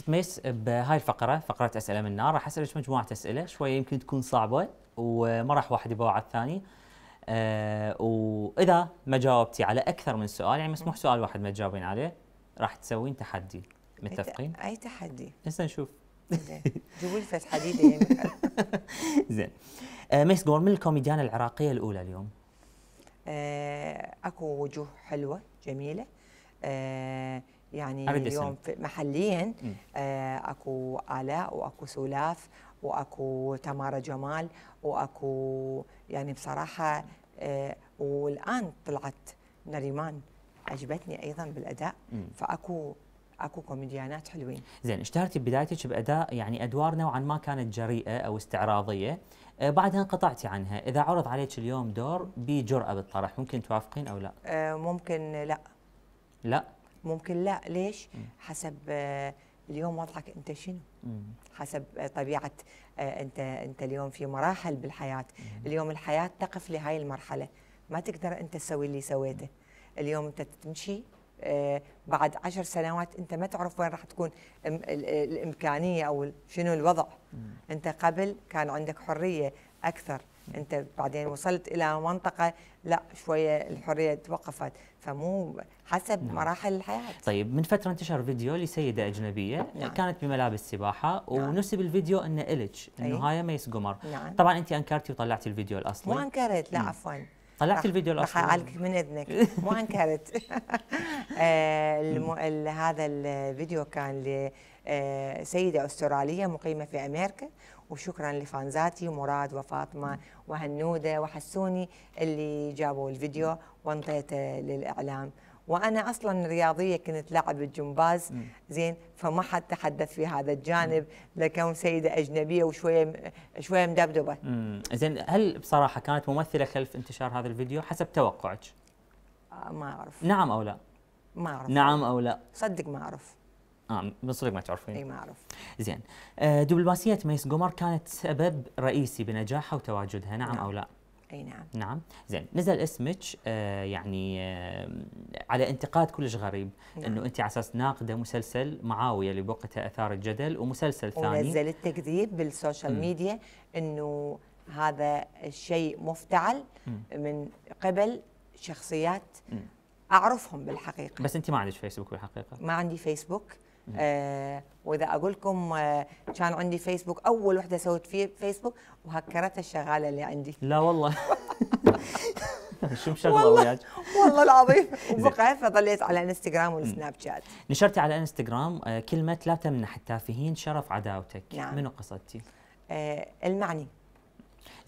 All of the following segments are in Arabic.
ست ميس بهاي الفقرة فقرة أسئلة من النار راح أسألك مجموعة أسئلة شوية يمكن تكون صعبة وما راح واحد يبوع على الثاني أه وإذا ما جاوبتي على أكثر من سؤال يعني مسموح سؤال واحد ما تجاوبين عليه راح تسوين تحدي متفقين؟ أي تحدي؟ هسه نشوف جيبوا لي فتحة حديدة يعني. زين آه، ميس قول من الكوميديان العراقية الأولى اليوم؟ آه، اكو وجوه حلوة جميلة أه يعني اليوم محليا آه، اكو الاء واكو سولاف واكو تمارا جمال واكو يعني بصراحه آه، والان طلعت نريمان عجبتني ايضا بالاداء فاكو اكو كوميديانات حلوين. زين اشتهرتي ببدايتك باداء يعني ادوار نوعا ما كانت جريئه او استعراضيه، آه، بعدها انقطعتي عنها، اذا عرض عليك اليوم دور بجرأه بالطرح ممكن توافقين او لا؟ ممكن لا. لا؟ ممكن لا ليش حسب آه، اليوم وضعك انت شنو حسب آه، طبيعه آه، انت انت اليوم في مراحل بالحياه اليوم الحياه تقف لهي المرحله ما تقدر انت تسوي اللي سويته اليوم انت تمشي بعد عشر سنوات انت ما تعرف وين راح تكون الامكانيه او شنو الوضع انت قبل كان عندك حريه اكثر انت بعدين وصلت الى منطقه لا شويه الحريه توقفت فمو حسب نعم. مراحل الحياه طيب من فتره انتشر فيديو لسيده اجنبيه نعم. كانت بملابس سباحه نعم. ونسب الفيديو ان الك انه هاي ميس قمر نعم. طبعا انت انكرتي وطلعتي الفيديو الاصلي مو انكرت لا عفوا طلعت الفيديو الاصلي راح اعالجك من اذنك مو انكرت آه، هذا الفيديو كان لسيده آه، استراليه مقيمه في امريكا وشكرا لفانزاتي ومراد وفاطمه وهنوده وحسوني اللي جابوا الفيديو وانطيته للاعلام وانا اصلا رياضيه كنت لاعب الجمباز زين فما حد تحدث في هذا الجانب لكون سيده اجنبيه وشويه شويه مدبدبه. زين هل بصراحه كانت ممثله خلف انتشار هذا الفيديو حسب توقعك؟ آه، ما اعرف. نعم او لا؟ ما اعرف. نعم او لا؟ صدق ما اعرف. اه من صدق ما تعرفين اي ما اعرف زين آه، دبلوماسيه ميس قمر كانت سبب رئيسي بنجاحها وتواجدها نعم, نعم. او لا اي نعم نعم زين نزل اسمك آه، يعني آه، على انتقاد كلش غريب نعم. انه انت على اساس ناقده مسلسل معاويه اللي بوقتها اثار الجدل ومسلسل ثاني ونزل التكذيب بالسوشيال ميديا انه هذا الشيء مفتعل من قبل شخصيات اعرفهم بالحقيقه بس انت ما عندك فيسبوك بالحقيقه ما عندي فيسبوك آه واذا اقول لكم آه كان عندي فيسبوك اول وحده سويت فيه فيسبوك وهكرتها الشغاله اللي عندي لا والله شو مشغله وياك والله العظيم بقى فضليت على انستغرام والسناب شات نشرتي على انستغرام آه، كلمه لا تمنح التافهين شرف عداوتك نعم. منو قصدتي آه المعني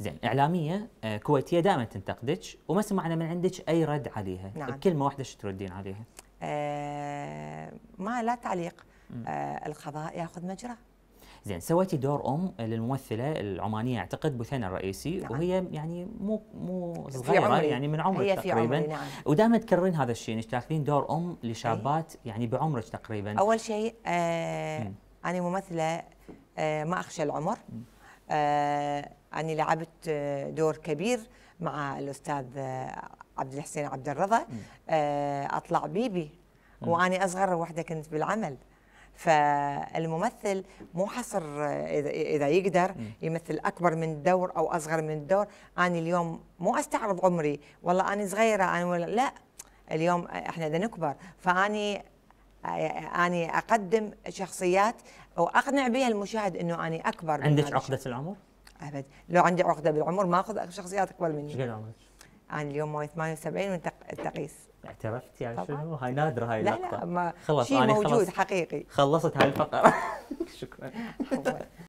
زين اعلاميه آه، كويتيه دائما تنتقدك وما سمعنا من عندك اي رد عليها نعم. بكلمه واحده شو تردين عليها آه ما لا تعليق آه القضاء ياخذ مجراه زين سويتي دور ام للممثله العمانيه اعتقد بثينه الرئيسي نعم. وهي يعني مو مو صغيره يعني من عمرك هي في تقريبا عمري نعم. ودائما تكررين هذا الشيء انك يعني تاخذين دور ام لشابات هي. يعني بعمرك تقريبا اول شيء آه انا ممثله آه ما اخشى العمر آه انا لعبت آه، دور كبير مع الاستاذ آه، عبد الحسين عبد الرضا آه اطلع بيبي وأنا أصغر وحدة كنت بالعمل فالممثل مو حصر اذا يقدر يمثل اكبر من الدور او اصغر من الدور انا اليوم مو استعرض عمري والله انا صغيره انا ولا لا اليوم احنا بدنا نكبر فاني اني اقدم شخصيات واقنع بها المشاهد انه اني اكبر عندك عقده العمر؟ ابد لو عندي عقده بالعمر ما اخذ شخصيات اكبر مني شنو عمرك؟ انا اليوم موي 78 وانت تقيس اعترفت يعني شنو؟ هاي نادره هاي اللقطه لا لا ما خلص شيء موجود خلص حقيقي خلصت هاي الفقره شكرا